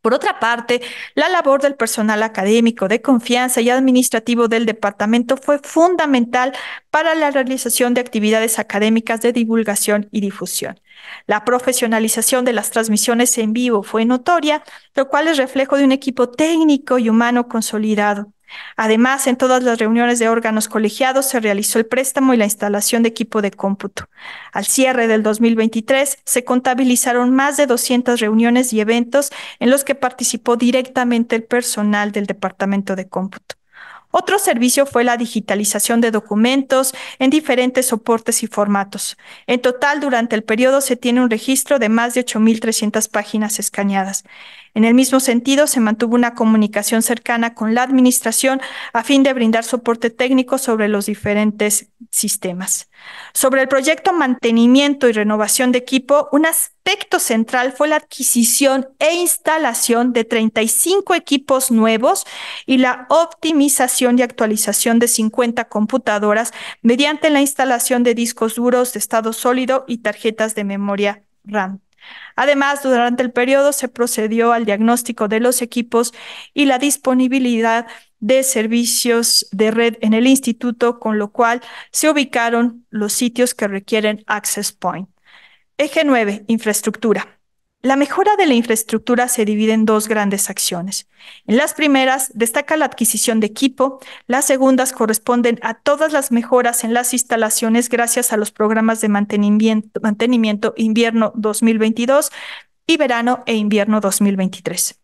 Por otra parte, la labor del personal académico de confianza y administrativo del departamento fue fundamental para la realización de actividades académicas de divulgación y difusión. La profesionalización de las transmisiones en vivo fue notoria, lo cual es reflejo de un equipo técnico y humano consolidado. Además, en todas las reuniones de órganos colegiados se realizó el préstamo y la instalación de equipo de cómputo. Al cierre del 2023, se contabilizaron más de 200 reuniones y eventos en los que participó directamente el personal del Departamento de Cómputo. Otro servicio fue la digitalización de documentos en diferentes soportes y formatos. En total, durante el periodo se tiene un registro de más de 8.300 páginas escaneadas. En el mismo sentido, se mantuvo una comunicación cercana con la Administración a fin de brindar soporte técnico sobre los diferentes sistemas. Sobre el proyecto mantenimiento y renovación de equipo, un aspecto central fue la adquisición e instalación de 35 equipos nuevos y la optimización y actualización de 50 computadoras mediante la instalación de discos duros de estado sólido y tarjetas de memoria RAM. Además, durante el periodo se procedió al diagnóstico de los equipos y la disponibilidad de servicios de red en el instituto, con lo cual se ubicaron los sitios que requieren Access Point. Eje 9, infraestructura. La mejora de la infraestructura se divide en dos grandes acciones. En las primeras destaca la adquisición de equipo, las segundas corresponden a todas las mejoras en las instalaciones gracias a los programas de mantenimiento, invierno 2022 y verano e invierno 2023.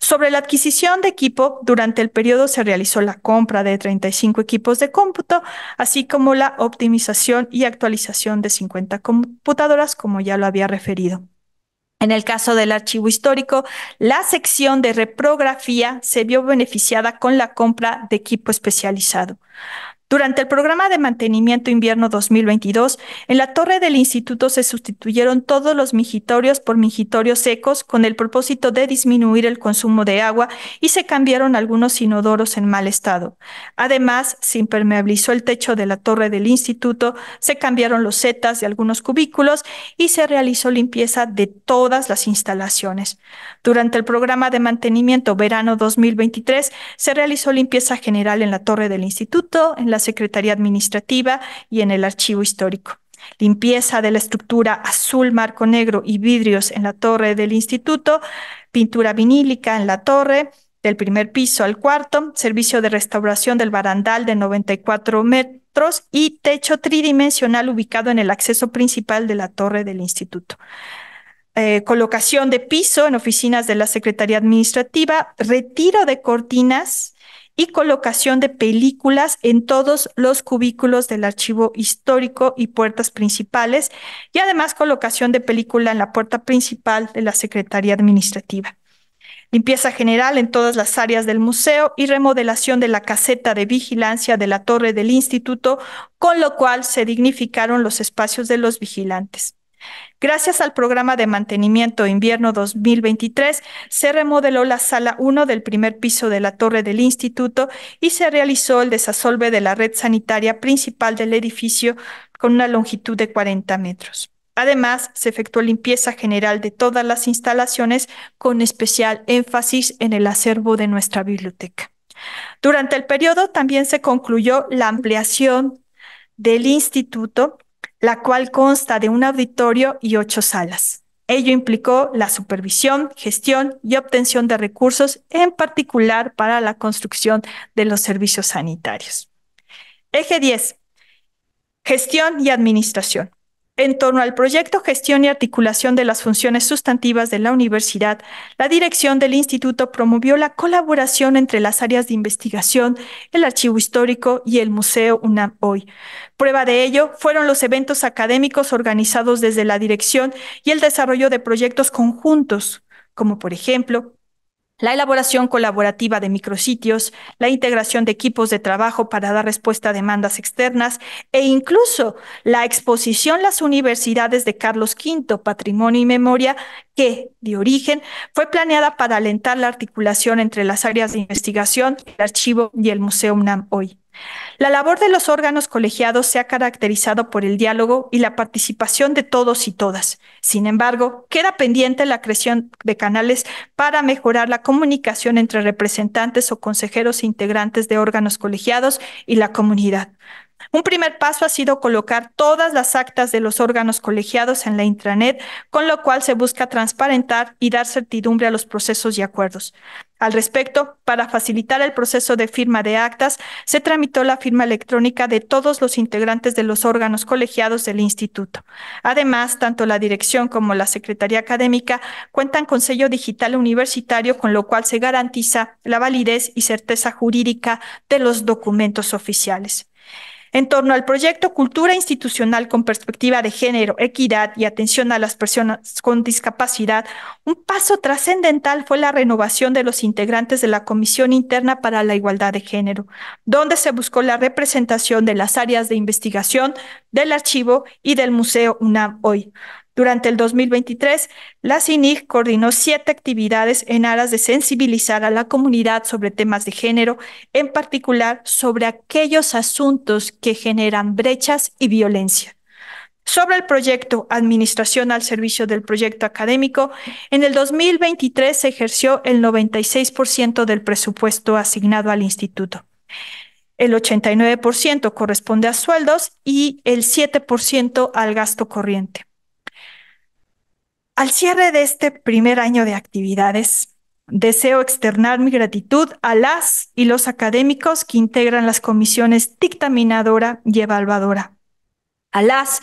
Sobre la adquisición de equipo, durante el periodo se realizó la compra de 35 equipos de cómputo, así como la optimización y actualización de 50 computadoras, como ya lo había referido. En el caso del archivo histórico, la sección de reprografía se vio beneficiada con la compra de equipo especializado. Durante el programa de mantenimiento invierno 2022, en la torre del instituto se sustituyeron todos los mijitorios por mijitorios secos con el propósito de disminuir el consumo de agua y se cambiaron algunos inodoros en mal estado. Además, se impermeabilizó el techo de la torre del instituto, se cambiaron los setas de algunos cubículos y se realizó limpieza de todas las instalaciones. Durante el programa de mantenimiento verano 2023, se realizó limpieza general en la torre del instituto, en Secretaría Administrativa y en el Archivo Histórico. Limpieza de la estructura azul, marco negro y vidrios en la torre del instituto, pintura vinílica en la torre, del primer piso al cuarto, servicio de restauración del barandal de 94 metros y techo tridimensional ubicado en el acceso principal de la torre del instituto. Eh, colocación de piso en oficinas de la Secretaría Administrativa, retiro de cortinas y colocación de películas en todos los cubículos del archivo histórico y puertas principales, y además colocación de película en la puerta principal de la Secretaría Administrativa. Limpieza general en todas las áreas del museo y remodelación de la caseta de vigilancia de la torre del instituto, con lo cual se dignificaron los espacios de los vigilantes. Gracias al programa de mantenimiento invierno 2023, se remodeló la sala 1 del primer piso de la torre del instituto y se realizó el desasolve de la red sanitaria principal del edificio con una longitud de 40 metros. Además, se efectuó limpieza general de todas las instalaciones con especial énfasis en el acervo de nuestra biblioteca. Durante el periodo también se concluyó la ampliación del instituto la cual consta de un auditorio y ocho salas. Ello implicó la supervisión, gestión y obtención de recursos, en particular para la construcción de los servicios sanitarios. Eje 10. Gestión y administración. En torno al proyecto Gestión y Articulación de las Funciones Sustantivas de la Universidad, la dirección del instituto promovió la colaboración entre las áreas de investigación, el Archivo Histórico y el Museo UNAM Hoy. Prueba de ello fueron los eventos académicos organizados desde la dirección y el desarrollo de proyectos conjuntos como por ejemplo la elaboración colaborativa de micrositios, la integración de equipos de trabajo para dar respuesta a demandas externas e incluso la exposición Las Universidades de Carlos V, Patrimonio y Memoria, que de origen fue planeada para alentar la articulación entre las áreas de investigación, el archivo y el Museo UNAM hoy. La labor de los órganos colegiados se ha caracterizado por el diálogo y la participación de todos y todas. Sin embargo, queda pendiente la creación de canales para mejorar la comunicación entre representantes o consejeros e integrantes de órganos colegiados y la comunidad. Un primer paso ha sido colocar todas las actas de los órganos colegiados en la intranet, con lo cual se busca transparentar y dar certidumbre a los procesos y acuerdos. Al respecto, para facilitar el proceso de firma de actas, se tramitó la firma electrónica de todos los integrantes de los órganos colegiados del instituto. Además, tanto la dirección como la Secretaría Académica cuentan con sello digital universitario, con lo cual se garantiza la validez y certeza jurídica de los documentos oficiales en torno al proyecto Cultura Institucional con Perspectiva de Género, Equidad y Atención a las Personas con Discapacidad, un paso trascendental fue la renovación de los integrantes de la Comisión Interna para la Igualdad de Género, donde se buscó la representación de las áreas de investigación, del archivo y del Museo UNAM hoy. Durante el 2023, la CINIG coordinó siete actividades en aras de sensibilizar a la comunidad sobre temas de género, en particular sobre aquellos asuntos que generan brechas y violencia. Sobre el proyecto Administración al Servicio del Proyecto Académico, en el 2023 se ejerció el 96% del presupuesto asignado al instituto. El 89% corresponde a sueldos y el 7% al gasto corriente. Al cierre de este primer año de actividades, deseo externar mi gratitud a las y los académicos que integran las comisiones dictaminadora y evaluadora, a las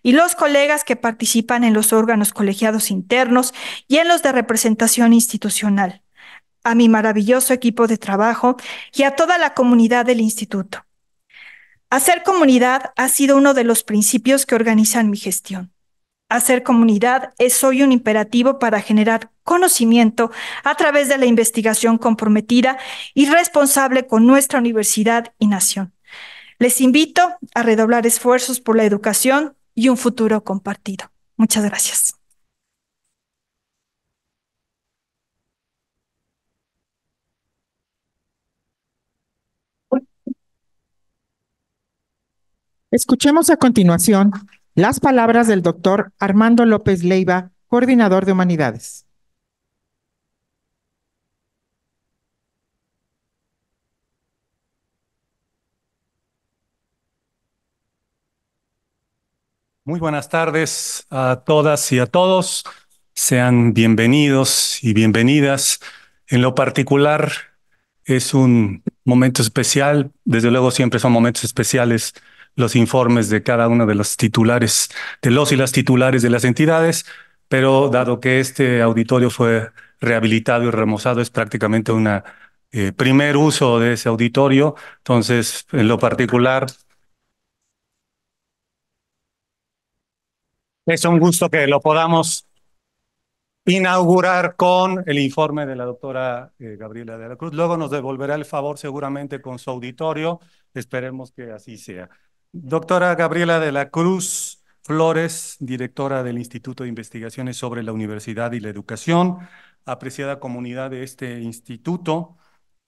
y los colegas que participan en los órganos colegiados internos y en los de representación institucional, a mi maravilloso equipo de trabajo y a toda la comunidad del instituto. Hacer comunidad ha sido uno de los principios que organizan mi gestión. Hacer comunidad es hoy un imperativo para generar conocimiento a través de la investigación comprometida y responsable con nuestra universidad y nación. Les invito a redoblar esfuerzos por la educación y un futuro compartido. Muchas gracias. Escuchemos a continuación las palabras del doctor Armando López Leiva, coordinador de humanidades. Muy buenas tardes a todas y a todos. Sean bienvenidos y bienvenidas. En lo particular, es un momento especial. Desde luego, siempre son momentos especiales los informes de cada uno de los titulares, de los y las titulares de las entidades, pero dado que este auditorio fue rehabilitado y remozado, es prácticamente un eh, primer uso de ese auditorio. Entonces, en lo particular, es un gusto que lo podamos inaugurar con el informe de la doctora eh, Gabriela de la Cruz. Luego nos devolverá el favor seguramente con su auditorio. Esperemos que así sea. Doctora Gabriela de la Cruz Flores, directora del Instituto de Investigaciones sobre la Universidad y la Educación, apreciada comunidad de este instituto,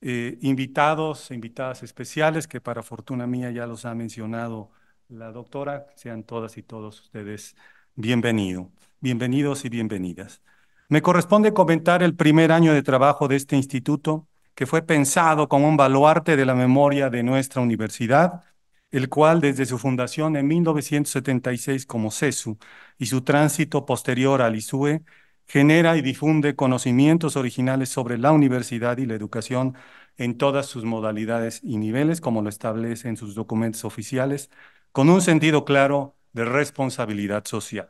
eh, invitados e invitadas especiales que para fortuna mía ya los ha mencionado la doctora, sean todas y todos ustedes bienvenidos, bienvenidos y bienvenidas. Me corresponde comentar el primer año de trabajo de este instituto, que fue pensado como un baluarte de la memoria de nuestra universidad el cual desde su fundación en 1976 como CESU y su tránsito posterior al ISUE, genera y difunde conocimientos originales sobre la universidad y la educación en todas sus modalidades y niveles, como lo establece en sus documentos oficiales, con un sentido claro de responsabilidad social.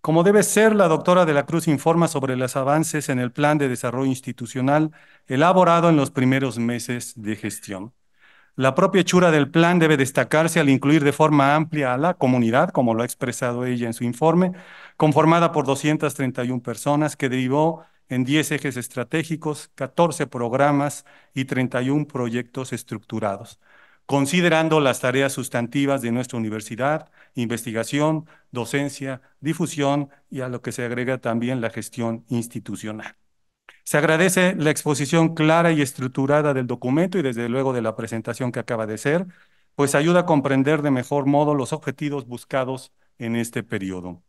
Como debe ser, la doctora de la Cruz informa sobre los avances en el Plan de Desarrollo Institucional elaborado en los primeros meses de gestión. La propia hechura del plan debe destacarse al incluir de forma amplia a la comunidad, como lo ha expresado ella en su informe, conformada por 231 personas que derivó en 10 ejes estratégicos, 14 programas y 31 proyectos estructurados, considerando las tareas sustantivas de nuestra universidad, investigación, docencia, difusión y a lo que se agrega también la gestión institucional. Se agradece la exposición clara y estructurada del documento y desde luego de la presentación que acaba de ser, pues ayuda a comprender de mejor modo los objetivos buscados en este periodo.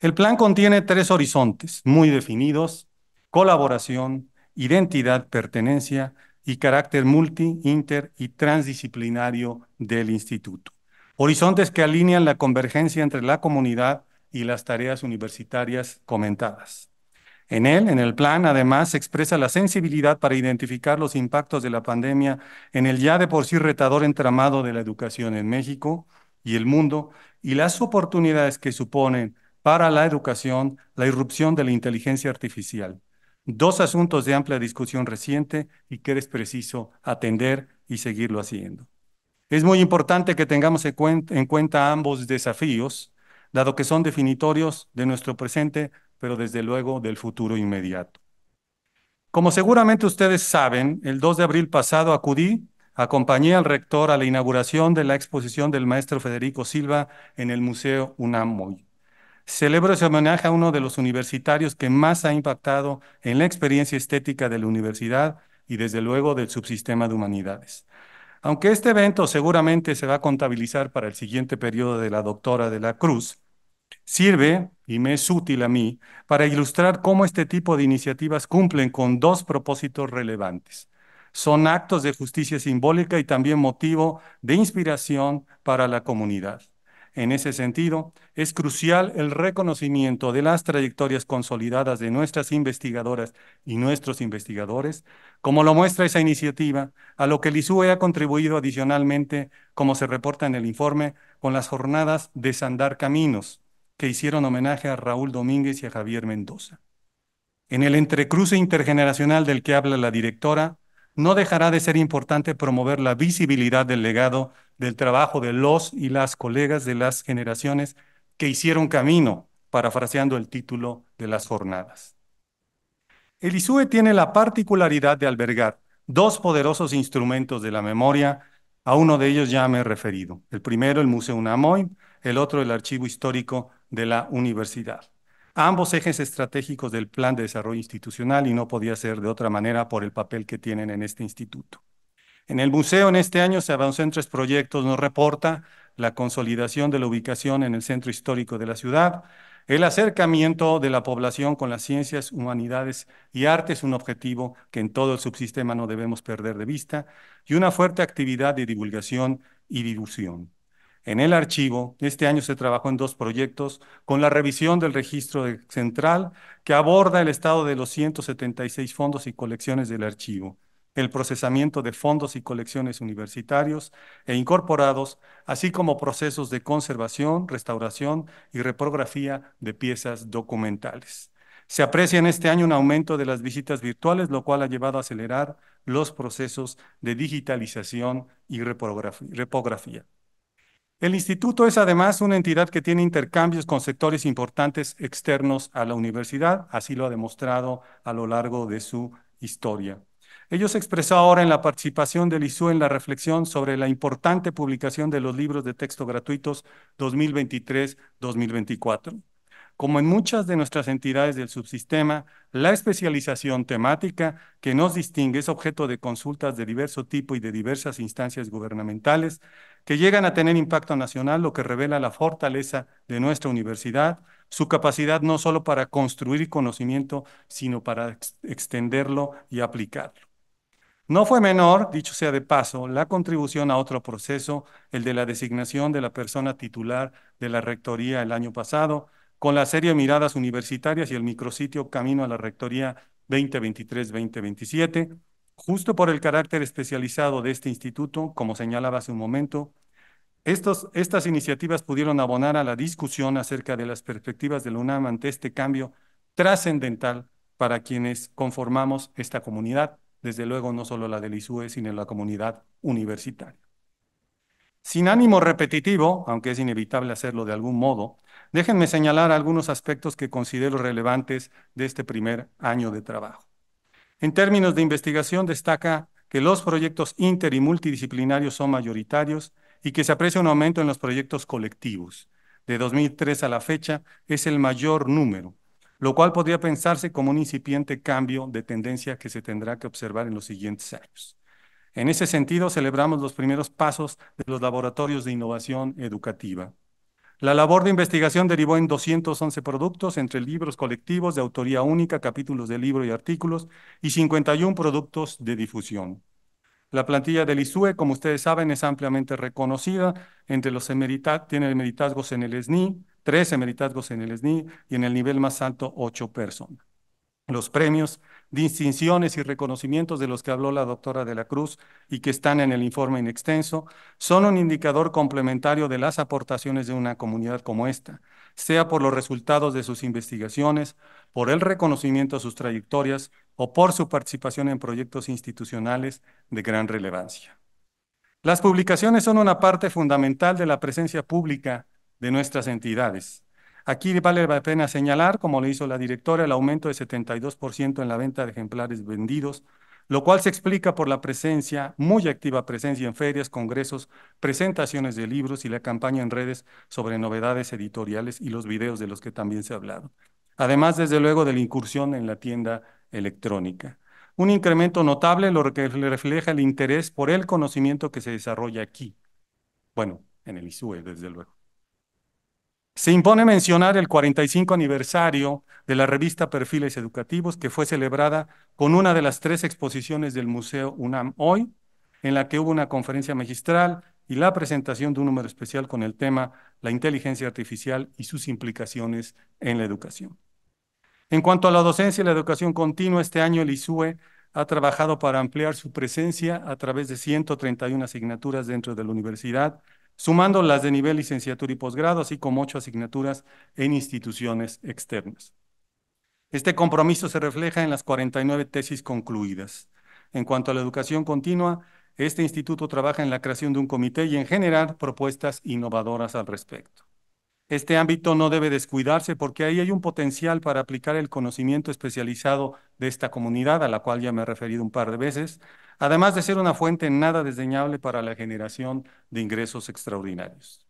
El plan contiene tres horizontes muy definidos, colaboración, identidad, pertenencia y carácter multi, inter y transdisciplinario del instituto. Horizontes que alinean la convergencia entre la comunidad y las tareas universitarias comentadas. En él, en el plan, además, se expresa la sensibilidad para identificar los impactos de la pandemia en el ya de por sí retador entramado de la educación en México y el mundo y las oportunidades que suponen para la educación la irrupción de la inteligencia artificial. Dos asuntos de amplia discusión reciente y que es preciso atender y seguirlo haciendo. Es muy importante que tengamos en cuenta ambos desafíos, dado que son definitorios de nuestro presente pero desde luego del futuro inmediato. Como seguramente ustedes saben, el 2 de abril pasado acudí, acompañé al rector a la inauguración de la exposición del maestro Federico Silva en el Museo UNAMOY. Celebro ese homenaje a uno de los universitarios que más ha impactado en la experiencia estética de la universidad y desde luego del subsistema de humanidades. Aunque este evento seguramente se va a contabilizar para el siguiente periodo de la doctora de la Cruz, Sirve y me es útil a mí para ilustrar cómo este tipo de iniciativas cumplen con dos propósitos relevantes. Son actos de justicia simbólica y también motivo de inspiración para la comunidad. En ese sentido, es crucial el reconocimiento de las trayectorias consolidadas de nuestras investigadoras y nuestros investigadores, como lo muestra esa iniciativa, a lo que el ha contribuido adicionalmente, como se reporta en el informe, con las jornadas de Sandar Caminos, que hicieron homenaje a Raúl Domínguez y a Javier Mendoza. En el entrecruce intergeneracional del que habla la directora, no dejará de ser importante promover la visibilidad del legado del trabajo de los y las colegas de las generaciones que hicieron camino, parafraseando el título de las jornadas. El ISUE tiene la particularidad de albergar dos poderosos instrumentos de la memoria, a uno de ellos ya me he referido. El primero, el Museo Unamoy, el otro, el Archivo Histórico de la universidad. Ambos ejes estratégicos del Plan de Desarrollo Institucional y no podía ser de otra manera por el papel que tienen en este instituto. En el museo en este año se avanzó tres proyectos, nos reporta la consolidación de la ubicación en el centro histórico de la ciudad, el acercamiento de la población con las ciencias, humanidades y artes, un objetivo que en todo el subsistema no debemos perder de vista y una fuerte actividad de divulgación y difusión. En el archivo, este año se trabajó en dos proyectos con la revisión del registro central que aborda el estado de los 176 fondos y colecciones del archivo, el procesamiento de fondos y colecciones universitarios e incorporados, así como procesos de conservación, restauración y reprografía de piezas documentales. Se aprecia en este año un aumento de las visitas virtuales, lo cual ha llevado a acelerar los procesos de digitalización y reprografía. El instituto es además una entidad que tiene intercambios con sectores importantes externos a la universidad, así lo ha demostrado a lo largo de su historia. Ellos se expresó ahora en la participación del ISU en la reflexión sobre la importante publicación de los libros de texto gratuitos 2023-2024. Como en muchas de nuestras entidades del subsistema, la especialización temática que nos distingue es objeto de consultas de diverso tipo y de diversas instancias gubernamentales, que llegan a tener impacto nacional, lo que revela la fortaleza de nuestra universidad, su capacidad no solo para construir conocimiento, sino para extenderlo y aplicarlo. No fue menor, dicho sea de paso, la contribución a otro proceso, el de la designación de la persona titular de la Rectoría el año pasado, con la serie Miradas Universitarias y el micrositio Camino a la Rectoría 2023-2027, Justo por el carácter especializado de este instituto, como señalaba hace un momento, estas iniciativas pudieron abonar a la discusión acerca de las perspectivas de la UNAM ante este cambio trascendental para quienes conformamos esta comunidad, desde luego no solo la del ISUE, sino la comunidad universitaria. Sin ánimo repetitivo, aunque es inevitable hacerlo de algún modo, déjenme señalar algunos aspectos que considero relevantes de este primer año de trabajo. En términos de investigación, destaca que los proyectos inter y multidisciplinarios son mayoritarios y que se aprecia un aumento en los proyectos colectivos. De 2003 a la fecha es el mayor número, lo cual podría pensarse como un incipiente cambio de tendencia que se tendrá que observar en los siguientes años. En ese sentido, celebramos los primeros pasos de los laboratorios de innovación educativa. La labor de investigación derivó en 211 productos entre libros colectivos de autoría única, capítulos de libro y artículos, y 51 productos de difusión. La plantilla del ISUE, como ustedes saben, es ampliamente reconocida. Entre los tiene emeritazgos en el SNI, tres emeritazgos en el SNI y en el nivel más alto, ocho personas los premios, distinciones y reconocimientos de los que habló la doctora de la Cruz y que están en el informe en extenso, son un indicador complementario de las aportaciones de una comunidad como esta, sea por los resultados de sus investigaciones, por el reconocimiento a sus trayectorias o por su participación en proyectos institucionales de gran relevancia. Las publicaciones son una parte fundamental de la presencia pública de nuestras entidades Aquí vale la pena señalar, como lo hizo la directora, el aumento de 72% en la venta de ejemplares vendidos, lo cual se explica por la presencia, muy activa presencia en ferias, congresos, presentaciones de libros y la campaña en redes sobre novedades editoriales y los videos de los que también se ha hablado. Además, desde luego, de la incursión en la tienda electrónica. Un incremento notable, lo que refleja el interés por el conocimiento que se desarrolla aquí. Bueno, en el ISUE, desde luego. Se impone mencionar el 45 aniversario de la revista Perfiles Educativos, que fue celebrada con una de las tres exposiciones del Museo UNAM hoy, en la que hubo una conferencia magistral y la presentación de un número especial con el tema La inteligencia artificial y sus implicaciones en la educación. En cuanto a la docencia y la educación continua, este año el ISUE ha trabajado para ampliar su presencia a través de 131 asignaturas dentro de la universidad sumando las de nivel licenciatura y posgrado, así como ocho asignaturas en instituciones externas. Este compromiso se refleja en las 49 tesis concluidas. En cuanto a la educación continua, este instituto trabaja en la creación de un comité y en generar propuestas innovadoras al respecto. Este ámbito no debe descuidarse porque ahí hay un potencial para aplicar el conocimiento especializado de esta comunidad, a la cual ya me he referido un par de veces, además de ser una fuente nada desdeñable para la generación de ingresos extraordinarios.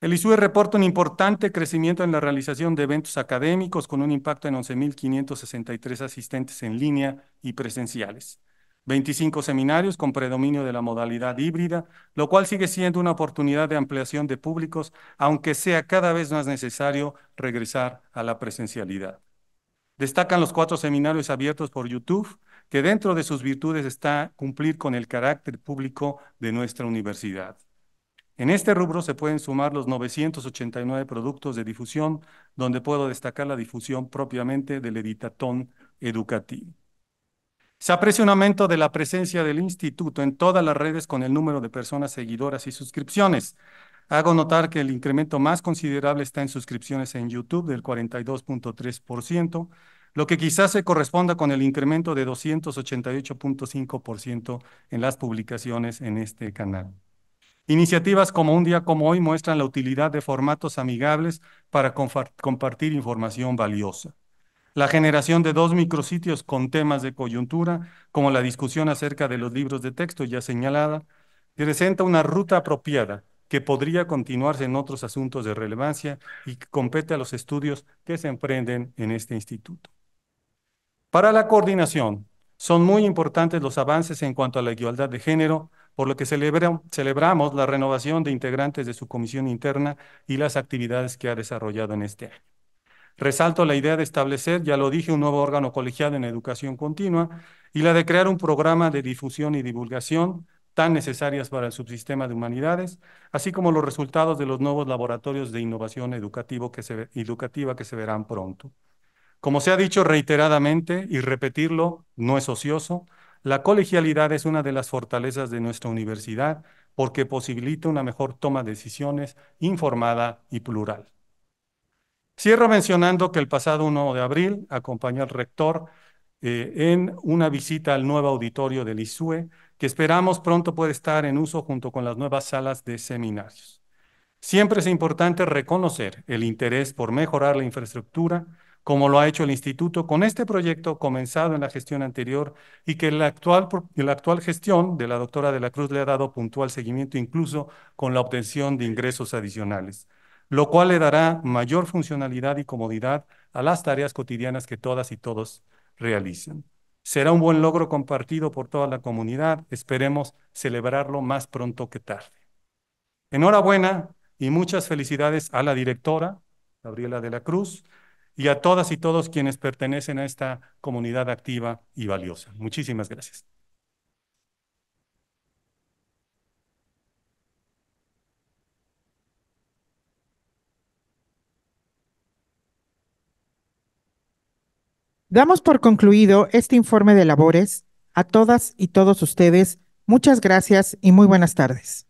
El ISUE reporta un importante crecimiento en la realización de eventos académicos con un impacto en 11.563 asistentes en línea y presenciales. 25 seminarios con predominio de la modalidad híbrida, lo cual sigue siendo una oportunidad de ampliación de públicos, aunque sea cada vez más necesario regresar a la presencialidad. Destacan los cuatro seminarios abiertos por YouTube, que dentro de sus virtudes está cumplir con el carácter público de nuestra universidad. En este rubro se pueden sumar los 989 productos de difusión, donde puedo destacar la difusión propiamente del editatón educativo. Se aprecia un aumento de la presencia del instituto en todas las redes con el número de personas seguidoras y suscripciones. Hago notar que el incremento más considerable está en suscripciones en YouTube del 42.3%, lo que quizás se corresponda con el incremento de 288.5% en las publicaciones en este canal. Iniciativas como un día como hoy muestran la utilidad de formatos amigables para compartir información valiosa. La generación de dos micrositios con temas de coyuntura, como la discusión acerca de los libros de texto ya señalada, presenta una ruta apropiada que podría continuarse en otros asuntos de relevancia y que compete a los estudios que se emprenden en este instituto. Para la coordinación, son muy importantes los avances en cuanto a la igualdad de género, por lo que celebramos la renovación de integrantes de su comisión interna y las actividades que ha desarrollado en este año. Resalto la idea de establecer, ya lo dije, un nuevo órgano colegiado en educación continua y la de crear un programa de difusión y divulgación tan necesarias para el subsistema de humanidades, así como los resultados de los nuevos laboratorios de innovación educativo educativa que se verán pronto. Como se ha dicho reiteradamente y repetirlo no es ocioso, la colegialidad es una de las fortalezas de nuestra universidad porque posibilita una mejor toma de decisiones informada y plural. Cierro mencionando que el pasado 1 de abril acompañó al rector eh, en una visita al nuevo auditorio del ISUE, que esperamos pronto pueda estar en uso junto con las nuevas salas de seminarios. Siempre es importante reconocer el interés por mejorar la infraestructura como lo ha hecho el Instituto con este proyecto comenzado en la gestión anterior y que la actual, la actual gestión de la doctora de la Cruz le ha dado puntual seguimiento incluso con la obtención de ingresos adicionales, lo cual le dará mayor funcionalidad y comodidad a las tareas cotidianas que todas y todos realizan. Será un buen logro compartido por toda la comunidad. Esperemos celebrarlo más pronto que tarde. Enhorabuena y muchas felicidades a la directora, Gabriela de la Cruz, y a todas y todos quienes pertenecen a esta comunidad activa y valiosa. Muchísimas gracias. Damos por concluido este informe de labores. A todas y todos ustedes, muchas gracias y muy buenas tardes.